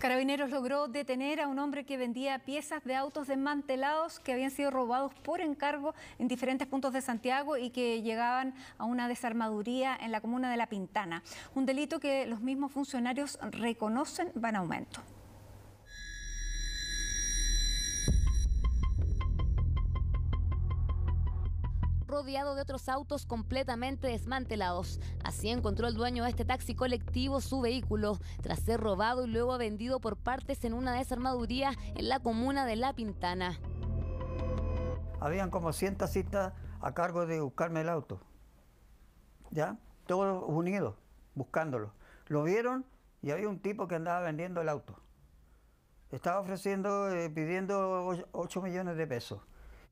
Carabineros logró detener a un hombre que vendía piezas de autos desmantelados que habían sido robados por encargo en diferentes puntos de Santiago y que llegaban a una desarmaduría en la comuna de La Pintana. Un delito que los mismos funcionarios reconocen va en aumento. rodeado de otros autos completamente desmantelados. Así encontró el dueño de este taxi colectivo su vehículo, tras ser robado y luego vendido por partes en una desarmaduría en la comuna de La Pintana. Habían como 100 citas a cargo de buscarme el auto. ¿Ya? Todos unidos, buscándolo. Lo vieron y había un tipo que andaba vendiendo el auto. Estaba ofreciendo, eh, pidiendo 8 millones de pesos.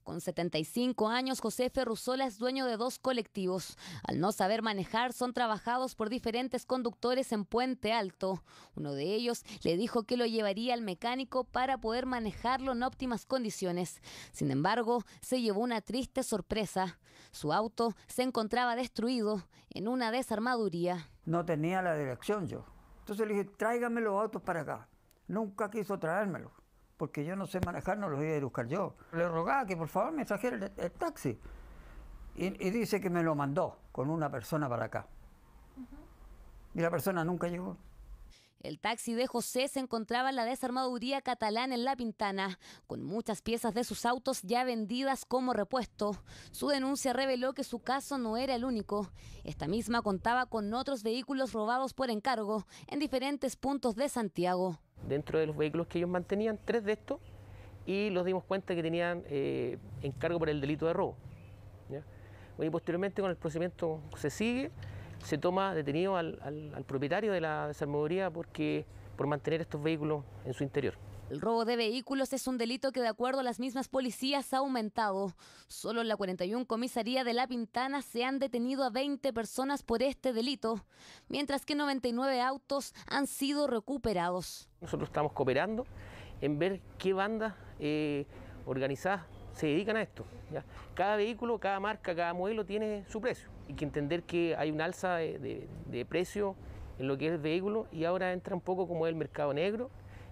Con 75 años, José Ferruzola es dueño de dos colectivos. Al no saber manejar, son trabajados por diferentes conductores en Puente Alto. Uno de ellos le dijo que lo llevaría al mecánico para poder manejarlo en óptimas condiciones. Sin embargo, se llevó una triste sorpresa. Su auto se encontraba destruido en una desarmaduría. No tenía la dirección yo. Entonces le dije, tráigame los autos para acá. Nunca quiso traérmelos porque yo no sé manejar, no lo voy a ir buscar yo. Le rogaba que por favor me trajera el, taxi. Y, dice que me lo mandó con una persona para acá. Y la persona nunca llegó. El taxi de José se encontraba en la desarmaduría catalán en La Pintana, con muchas piezas de sus autos ya vendidas como repuesto. Su denuncia reveló que su caso no era el único. Esta misma contaba con otros vehículos robados por encargo en diferentes puntos de Santiago dentro de los vehículos que ellos mantenían, tres de estos, y los dimos cuenta que tenían eh, encargo por el delito de robo. y posteriormente con el procedimiento se sigue, se toma detenido al, propietario de la desarmaduría porque, por mantener estos vehículos en su interior. El robo de vehículos es un delito que de acuerdo a las mismas policías ha aumentado. Solo en la 41 comisaría de La Pintana se han detenido a 20 personas por este delito, mientras que 99 autos han sido recuperados. Nosotros estamos cooperando en ver qué bandas eh, organizadas se dedican a esto. Cada vehículo, cada marca, cada modelo tiene su precio. Hay que entender que hay un alza de, precio en lo que es el vehículo y ahora entra un poco como el mercado negro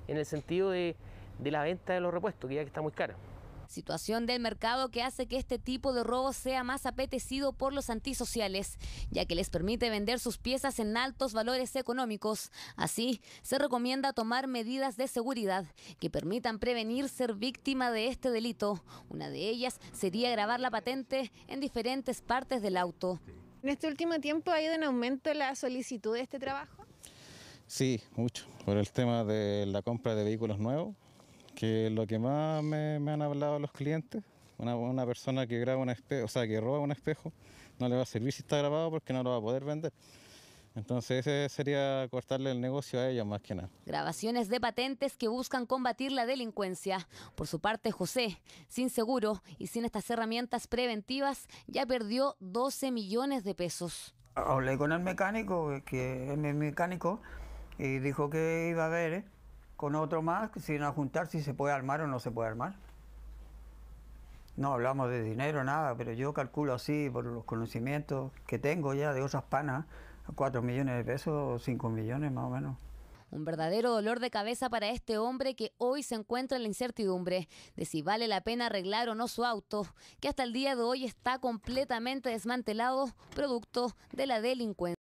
en el sentido de, la venta de los repuestos, que ya que está muy cara. Situación del mercado que hace que este tipo de robo sea más apetecido por los antisociales, ya que les permite vender sus piezas en altos valores económicos. Así, se recomienda tomar medidas de seguridad que permitan prevenir ser víctima de este delito. Una de ellas sería grabar la patente en diferentes partes del auto. En este último tiempo ha ido en aumento la solicitud de este trabajo. Sí, mucho. Por el tema de la compra de vehículos nuevos, que lo que más me, han hablado los clientes. Una, persona que graba un espejo, o sea, que roba un espejo, no le va a servir si está grabado porque no lo va a poder vender. Entonces ese sería cortarle el negocio a ellos más que nada. Grabaciones de patentes que buscan combatir la delincuencia. Por su parte, José, sin seguro y sin estas herramientas preventivas, ya perdió 12 millones de pesos. Hablé con el mecánico, que es mi mecánico, y dijo que iba a ver ¿eh? con otro más, si iban a juntar si se puede armar o no se puede armar. No hablamos de dinero, nada, pero yo calculo así, por los conocimientos que tengo ya de otras panas, 4 millones de pesos, 5 millones más o menos. Un verdadero dolor de cabeza para este hombre que hoy se encuentra en la incertidumbre de si vale la pena arreglar o no su auto, que hasta el día de hoy está completamente desmantelado, producto de la delincuencia.